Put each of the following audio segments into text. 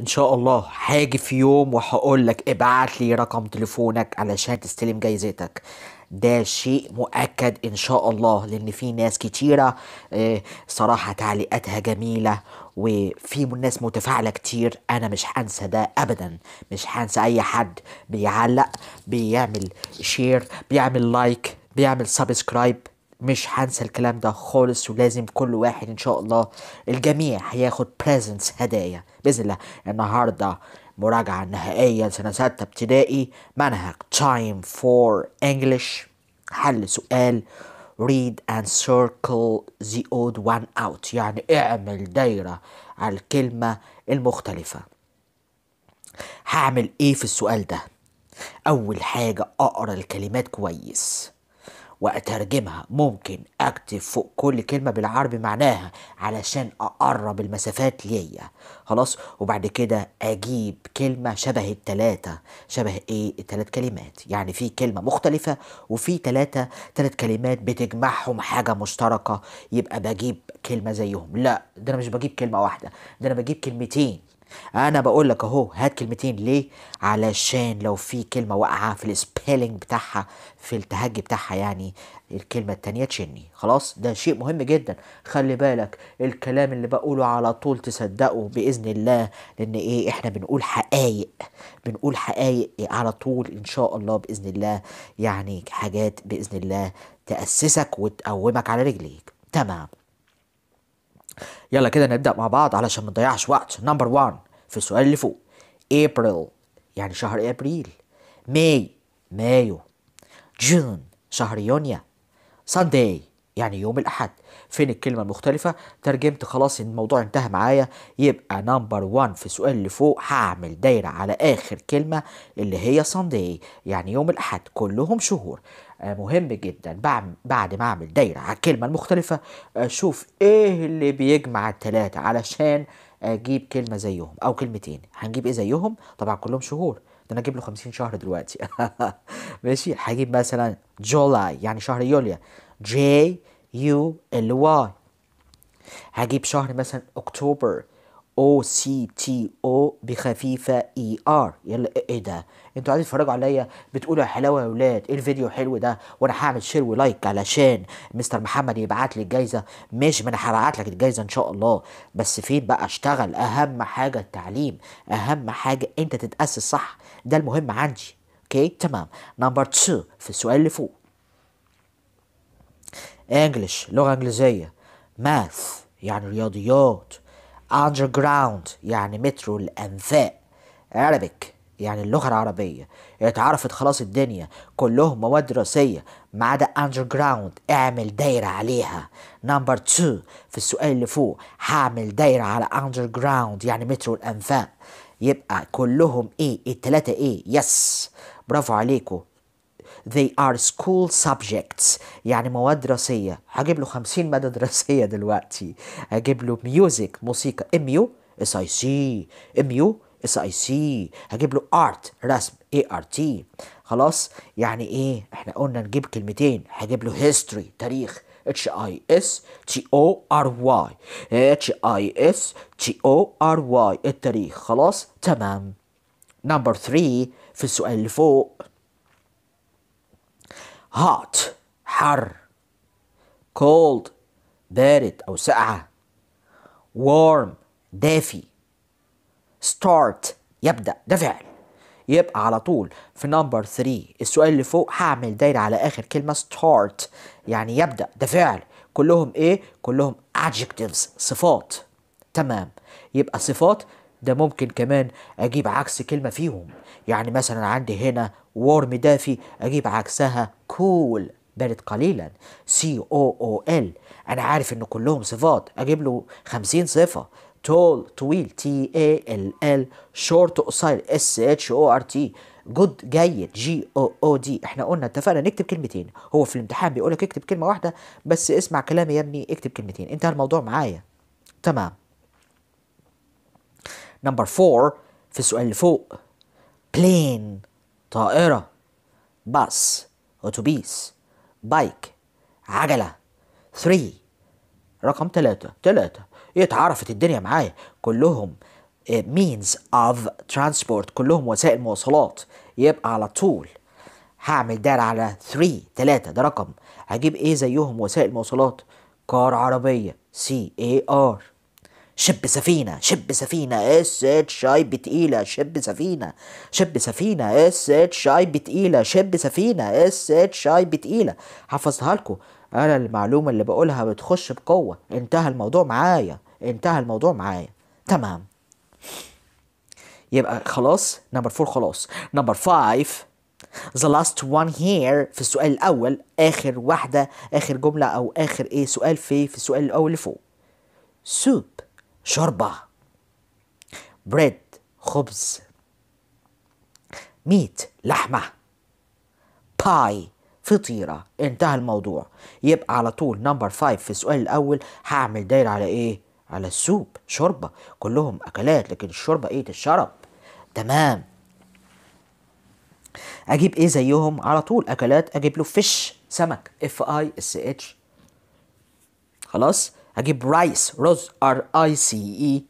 ان شاء الله هاجي في يوم وهقول لك ابعت لي رقم تليفونك علشان تستلم جايزتك ده شيء مؤكد ان شاء الله لان في ناس كتيرة آه، صراحة تعليقاتها جميلة وفي ناس متفاعلة كتير انا مش هنسى ده ابدا مش هنسى اي حد بيعلق بيعمل شير بيعمل لايك بيعمل سبسكرايب مش هنسى الكلام ده خالص ولازم كل واحد ان شاء الله الجميع هياخد بريزنس هدايا باذن الله النهارده مراجعه نهائيه سنه سته ابتدائي منهج تايم فور انجلش حل سؤال read and circle the odd one out يعني اعمل دايرة على الكلمة المختلفة هعمل ايه في السؤال ده اول حاجة اقرا الكلمات كويس وأترجمها ممكن أكتب فوق كل كلمة بالعربي معناها علشان أقرب المسافات ليا خلاص وبعد كده أجيب كلمة شبه التلاتة شبه إيه التلات كلمات يعني في كلمة مختلفة وفي تلاتة تلات كلمات بتجمعهم حاجة مشتركة يبقى بجيب كلمة زيهم لا ده أنا مش بجيب كلمة واحدة ده أنا بجيب كلمتين انا بقول لك اهو هات كلمتين ليه علشان لو في كلمه واقعه في السبيلنج بتاعها في التهجي بتاعها يعني الكلمة التانية تشني خلاص ده شيء مهم جدا خلي بالك الكلام اللي بقوله على طول تصدقه بإذن الله لأن إيه إحنا بنقول حقايق بنقول حقايق إيه على طول إن شاء الله بإذن الله يعني حاجات بإذن الله تأسسك وتقومك على رجليك تمام يلا كده نبدأ مع بعض علشان ما نضيعش وقت نمبر 1 في السؤال اللي فوق April يعني شهر أبريل May مايو June شهر يونيو Sunday يعني يوم الأحد فين الكلمة المختلفة ترجمت خلاص الموضوع انتهى معايا يبقى نمبر 1 في السؤال اللي فوق هعمل دايرة على آخر كلمة اللي هي Sunday يعني يوم الأحد كلهم شهور آه، مهم جدا بعد ما اعمل دايره على الكلمه المختلفه اشوف آه، ايه اللي بيجمع التلاته علشان اجيب كلمه زيهم او كلمتين هنجيب ايه زيهم طبعا كلهم شهور ده انا اجيب له 50 شهر دلوقتي ماشي هجيب مثلا جولاي يعني شهر يوليا جي يو ال واي هجيب شهر مثلا اكتوبر او سي تي او بخفيفه اي e ار يلا إيه،, ايه ده انتوا قاعدين تتفرجوا عليا بتقولوا يا حلاوه يا ولاد ايه الفيديو حلو ده وانا هعمل شير ولايك علشان مستر محمد يبعت لي الجايزه مش ما انا هبعت لك الجايزه ان شاء الله بس فين بقى اشتغل اهم حاجه التعليم اهم حاجه انت تتاسس صح ده المهم عندي اوكي تمام نمبر 2 في السؤال اللي فوق انجلش لغه انجليزيه ماث يعني رياضيات underground يعني مترو الأنفاق عربك يعني اللغة العربية اتعرفت خلاص الدنيا كلهم مواد دراسية ما عدا underground اعمل دايرة عليها نمبر 2 في السؤال اللي فوق هعمل دايرة على underground يعني مترو الأنفاق يبقى كلهم ايه التلاتة ايه يس برافو عليكم they are school subjects يعني مواد دراسية هجيب له 50 مادة دراسية دلوقتي هجيب له music موسيقى ام يو اس اي سي ام يو اس اي سي هجيب له ارت رسم اي ار تي خلاص يعني ايه احنا قلنا نجيب كلمتين هجيب له history تاريخ H I S T O R Y H I S T O R Y التاريخ خلاص تمام نمبر 3 في السؤال اللي فوق hot حر cold بارد أو ساقعة warm دافي start يبدأ ده فعل يبقى على طول في نمبر 3 السؤال اللي فوق هعمل دايرة على آخر كلمة start يعني يبدأ ده فعل كلهم إيه؟ كلهم adjectives صفات تمام يبقى صفات ده ممكن كمان اجيب عكس كلمه فيهم يعني مثلا عندي هنا وورم دافي اجيب عكسها كول cool بارد قليلا سي او او ال انا عارف ان كلهم صفات اجيب له 50 صفه تول طويل تي اي ال ال شورت قصير اس اتش او ار تي جود جيد جي او او دي احنا قلنا اتفقنا نكتب كلمتين هو في الامتحان بيقول لك اكتب كلمه واحده بس اسمع كلامي يا ابني اكتب كلمتين انتهى الموضوع معايا تمام نمبر 4 في السؤال اللي فوق plane طائرة باص أتوبيس بايك عجلة 3 رقم 3 3 اتعرفت الدنيا معايا كلهم eh, means of transport كلهم وسائل مواصلات يبقى على طول هعمل ده على 3 3 ده رقم هجيب ايه زيهم وسائل مواصلات كار عربية سي اي ار شب سفينة شب سفينة اس اتش اي بتقيلة شب سفينة شب سفينة اس اتش اي بتقيلة شب سفينة اس اتش اي بتقيلة حفظتها لكم انا المعلومة اللي بقولها بتخش بقوة انتهى الموضوع معايا انتهى الموضوع معايا تمام يبقى خلاص نمبر فور خلاص نمبر فايف The last one here في السؤال الأول آخر واحدة آخر جملة أو آخر إيه سؤال في في السؤال الأول اللي فوق soup شوربة بريد خبز ميت لحمة باي فطيرة انتهى الموضوع يبقى على طول نمبر 5 في السؤال الأول هعمل دايرة على إيه؟ على السوب شوربة كلهم أكلات لكن الشوربة إيه الشرب تمام أجيب إيه زيهم على طول أكلات أجيب له فيش سمك اف اي اس اتش خلاص هجيب رايس رز ار اي سي اي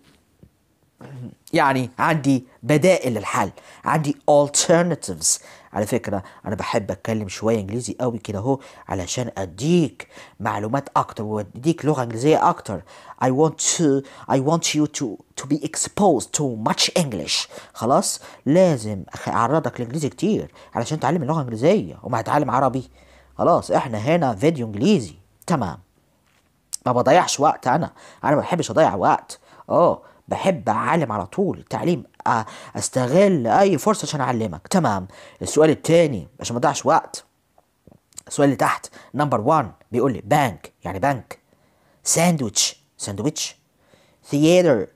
يعني عندي بدائل للحل عندي alternatives على فكرة أنا بحب أتكلم شوية إنجليزي قوي كده أهو علشان أديك معلومات أكتر وأديك لغة إنجليزية أكتر I want to I want you to to be exposed to much English خلاص لازم أعرضك لإنجليزي كتير علشان تعلم اللغة الإنجليزية وما هتعلم عربي خلاص إحنا هنا فيديو إنجليزي تمام ما بضيعش وقت انا انا ما بحبش اضيع وقت اه بحب اعلم على طول تعليم استغل اي فرصه عشان اعلمك تمام السؤال التاني عشان ما اضيعش وقت السؤال اللي تحت نمبر 1 بيقول لي بانك يعني بنك ساندويتش ساندويتش ثياتر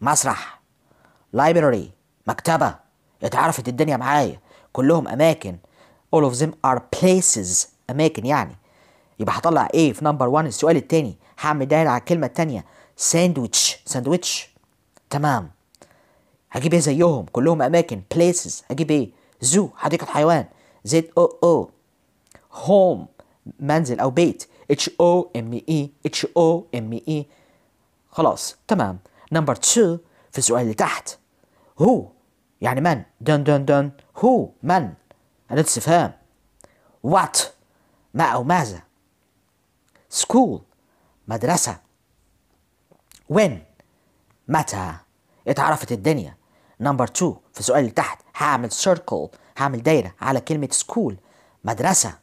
مسرح لايبراري مكتبه اتعرفت الدنيا معايا كلهم اماكن all of them are places اماكن يعني يبقى هطلع ايه في نمبر 1 السؤال التاني هعمل داير على الكلمة التانية ساندويتش ساندويتش تمام هجيب ايه زيهم كلهم اماكن بليسز هجيب ايه زو حديقة حيوان زد او او هوم منزل او بيت اتش او ام اي اتش او ام اي خلاص تمام نمبر 2 في السؤال اللي تحت هو يعني من دن دن دن هو من انا استفهام وات ما أو ماذا school مدرسة وين متى اتعرفت الدنيا نمبر 2 في السؤال اللي تحت هعمل سيركل هعمل دايرة على كلمة سكول مدرسة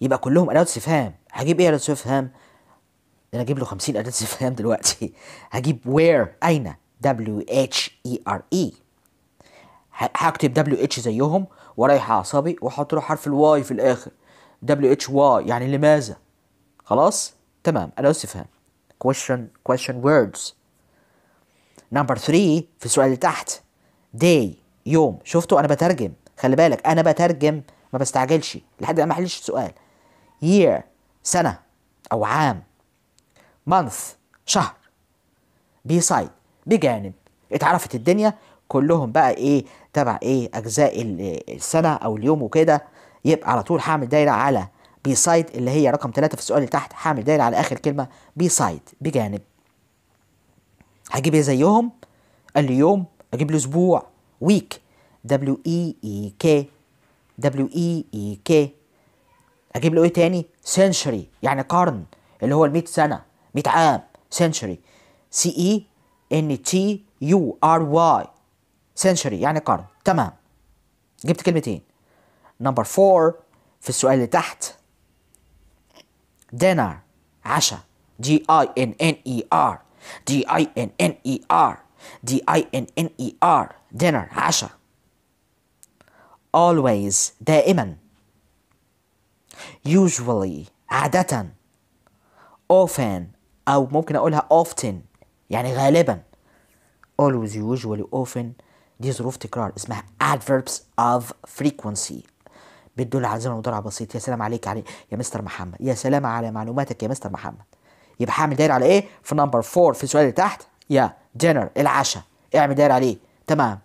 يبقى كلهم أداة استفهام هجيب إيه أداة استفهام أنا أجيب له 50 أداة استفهام دلوقتي هجيب وير أين W H E R E هكتب دبليو اتش زيهم ورايح اعصابي واحط له حرف الواي في الاخر دبليو اتش واي يعني لماذا خلاص تمام أنا أسفها question question words نمبر three في السؤال اللي تحت day يوم شفتوا أنا بترجم خلي بالك أنا بترجم ما بستعجلش لحد ما أحلش السؤال year سنة أو عام month شهر بيسايد بجانب اتعرفت الدنيا كلهم بقى ايه تبع ايه اجزاء السنه او اليوم وكده يبقى على طول هعمل دايره على بيسايد اللي هي رقم ثلاثة في السؤال اللي تحت هعمل دايره على اخر كلمه بيسايد بجانب هجيب ايه زيهم قال لي يوم اجيب له اسبوع ويك دبليو اي اي كي دبليو اي اي كي اجيب له ايه تاني سنشري يعني قرن اللي هو المئة سنه 100 عام سنشري سي اي ان تي يو ار واي سنشري يعني قرن تمام جبت كلمتين نمبر فور في السؤال اللي تحت Dinner, Asha, D-I-N-N-E-R, D-I-N-N-E-R, D-I-N-N-E-R. dinner, Asha. Always, دائما. Usually, عادة. Often, أو ممكن أقولها often يعني غالبا. Always, usually, often دي ظروف تكرار اسمها adverbs of frequency بتدل على زمن مضارع بسيط يا سلام عليك علي يا مستر محمد يا سلام على معلوماتك يا مستر محمد يبقى هعمل داير على ايه في نمبر 4 في السؤال اللي تحت يا دينر العشاء اعمل داير عليه تمام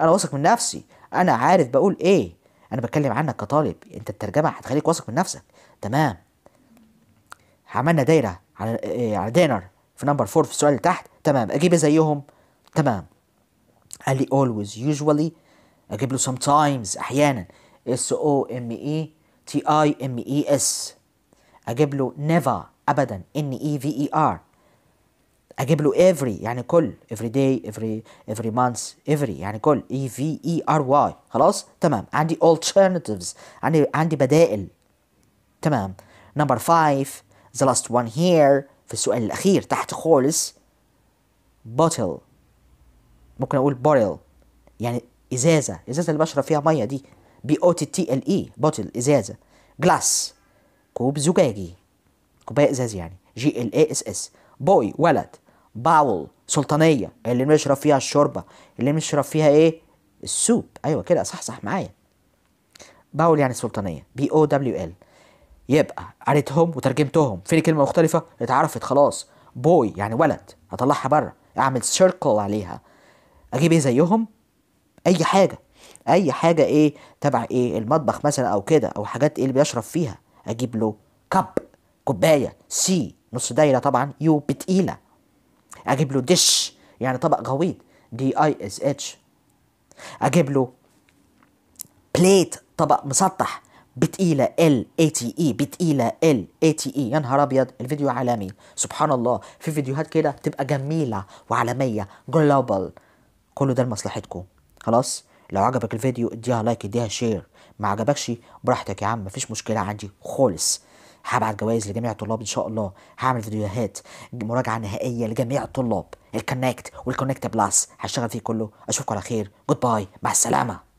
انا واثق من نفسي انا عارف بقول ايه انا بتكلم عنك كطالب انت الترجمه هتخليك واثق من نفسك تمام عملنا دايره على إيه على دينر في نمبر 4 في السؤال اللي تحت تمام اجيب إيه زيهم تمام قال لي always usually اجيب له sometimes احيانا اس او ام اي تي اي ام اي اس اجيب له never ابدا ان اي في اي ار اجيب له every يعني كل every day every every month every يعني كل اي في اي ار واي خلاص تمام عندي alternatives عندي عندي بدائل تمام نمبر 5 the last one here في السؤال الاخير تحت خالص bottle ممكن اقول bottle يعني ازازه ازازه اللي بشرب فيها ميه دي بي او تي تي ال اي بوتل ازازه جلاس كوب زجاجي كوبايه ازاز يعني جي ال اي اس اس بوي ولد باول سلطانيه اللي نشرب فيها الشوربه اللي نشرب فيها ايه السوب ايوه كده صح صح معايا باول يعني سلطانيه بي او دبليو ال يبقى قريتهم وترجمتهم فين الكلمه المختلفه اتعرفت خلاص بوي يعني ولد هطلعها بره اعمل سيركل عليها اجيب ايه زيهم اي حاجه اي حاجه ايه تبع ايه المطبخ مثلا او كده او حاجات ايه اللي بيشرب فيها اجيب له كب كوبايه سي نص دايره طبعا يو بتقيله اجيب له دش يعني طبق غويط دي اي اس اتش اجيب له بليت طبق مسطح بتقيلة ال اي تي اي بتقيلة ال اي تي اي يا نهار ابيض الفيديو عالمي سبحان الله في فيديوهات كده بتبقى جميلة وعالمية جلوبال كل ده لمصلحتكم خلاص لو عجبك الفيديو اديها لايك اديها شير ما عجبكش براحتك يا عم مفيش مشكله عندي خالص هبعت جوائز لجميع الطلاب ان شاء الله هعمل فيديوهات مراجعه نهائيه لجميع الطلاب الكونكت والكونكت بلس هشتغل فيه كله اشوفكم على خير جود باي مع السلامه